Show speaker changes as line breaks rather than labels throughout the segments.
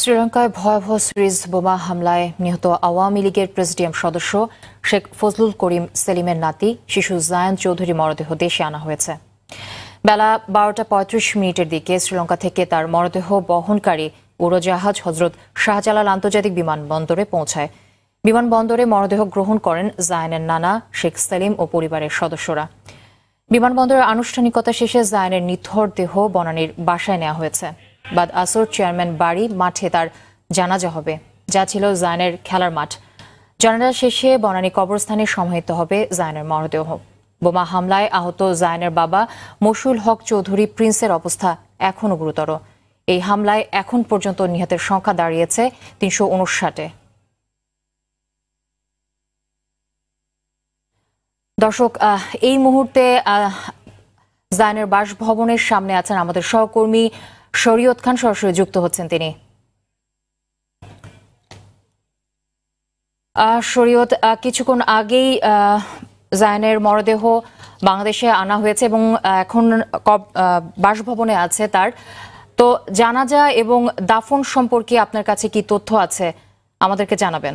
শ্রীলঙ্কায় ভয়াবহ সিরিজ বোমা হামলায় নিহত আওয়ামী লীগের প্রেসিডিয়াম সদস্য শেখ ফজলুল করিম সেলিমের নাতি শিশু জায়ন চৌধুরী মরদেহ দেশে আনা হয়েছে বেলা বারোটা পঁয়ত্রিশ মিনিটের দিকে শ্রীলঙ্কা থেকে তার মরদেহ বহনকারী উড়োজাহাজ হজরত শাহজালাল আন্তর্জাতিক বিমানবন্দরে পৌঁছায় বিমানবন্দরে মরদেহ গ্রহণ করেন জায়নের নানা শেখ সেলিম ও পরিবারের সদস্যরা বিমানবন্দরের আনুষ্ঠানিকতা শেষে জায়নের নিথর দেহ বনানীর বাসায় নেওয়া হয়েছে বাদ আসর চেয়ারম্যান বাড়ি মাঠে তার জানাজা হবে যা ছিল জায়নের খেলার মাঠ জানাজা শেষে বনানী কবরস্থানে সমাহিত হবে জায়নের মরদেহ বোমা হামলায় আহত জায়নের বাবা মশুল হক চৌধুরী প্রিন্সের অবস্থা এখনও গুরুতর এই হামলায় এখন পর্যন্ত নিহতের সংখ্যা দাঁড়িয়েছে তিনশো উনষাটে দর্শক এই মুহূর্তে জায়নের বাসভবনের সামনে আছেন আমাদের সহকর্মী শরীয়ত খান সরাসরি যুক্ত হচ্ছেন তিনি শরীয়ত কিছুক্ষণ আগেই জায়নের মরদেহ বাংলাদেশে আনা হয়েছে এবং এখন বাসভবনে আছে তার তো জানাজা এবং দাফন সম্পর্কে আপনার কাছে কি তথ্য আছে আমাদেরকে জানাবেন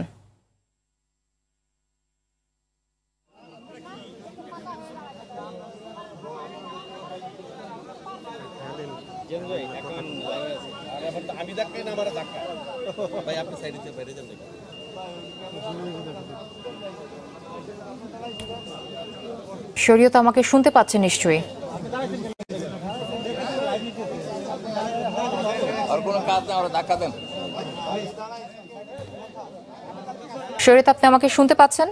আমি না আমার ভাই আপনি বাইরে যান
শরীয় তো আমাকে শুনতে পাচ্ছে নিশ্চয়ই আর কোনো কাজ আপনি আমাকে শুনতে পাচ্ছেন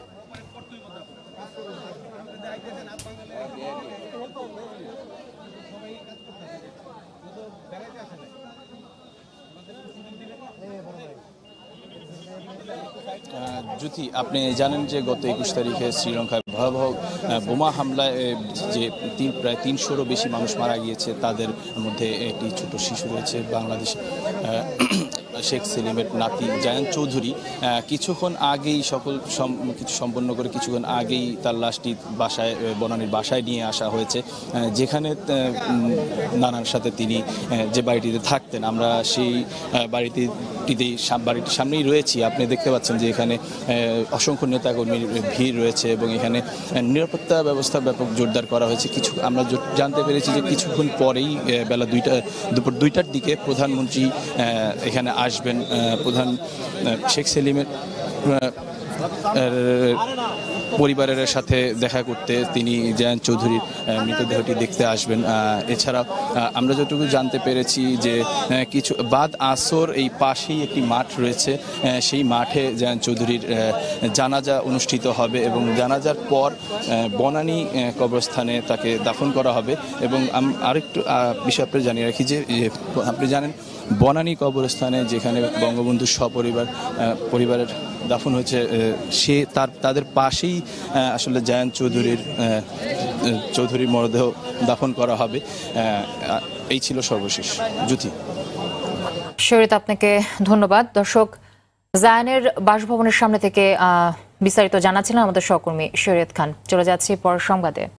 জ্যোতি আপনি জানেন যে গত একুশ তারিখে শ্রীলঙ্কায় ভয়াবহ বোমা হামলায় যে তিন প্রায় তিনশোরও বেশি মানুষ মারা গিয়েছে তাদের মধ্যে একটি ছোট শিশু রয়েছে বাংলাদেশ শেখ সেলিমের নাতি জায়ন চৌধুরী কিছুক্ষণ আগেই সকল কিছু সম্পন্ন করে কিছুক্ষণ আগেই তার লাশটি বাসায় বনানীর বাসায় নিয়ে আসা হয়েছে যেখানে নানার সাথে তিনি যে বাড়িটিতে থাকতেন আমরা সেই বাড়িতে ঈদে বাড়িটির সামনেই রয়েছি আপনি দেখতে পাচ্ছেন যে এখানে অসংখ্য নেতাকর্মীর ভিড় রয়েছে এবং এখানে নিরাপত্তা ব্যবস্থা ব্যাপক জোরদার করা হয়েছে কিছু আমরা জানতে পেরেছি যে কিছুক্ষণ পরেই বেলা দুইটা দুপুর দুইটার দিকে প্রধানমন্ত্রী এখানে আসবেন প্রধান শেখ সেলিমের পরিবারের সাথে দেখা করতে তিনি জয়ান চৌধুরীর মৃতদেহটি দেখতে আসবেন এছাড়া আমরা যতটুকু জানতে পেরেছি যে কিছু বাদ আসর এই পাশেই একটি মাঠ রয়েছে সেই মাঠে জয়ান চৌধুরীর জানাজা অনুষ্ঠিত হবে এবং জানাজার পর বনানী কবরস্থানে তাকে দাফন করা হবে এবং আরেকটু বিষয় আপনি জানিয়ে রাখি যে আপনি জানেন বনানী কবরস্থানে যেখানে বঙ্গবন্ধু সপরিবার পরিবারের দাফন হয়েছে সে তার তাদের পাশেই আসলে জায়ন চৌধুরীর চৌধুরীর মরদেহ দাফন করা হবে এই ছিল সর্বশেষ জ্যোতি শরীর
আপনাকে ধন্যবাদ দর্শক জায়নের বাসভবনের সামনে থেকে বিস্তারিত জানাচ্ছিলেন আমাদের সহকর্মী শরীয়ত খান চলে যাচ্ছি পর সংবাদে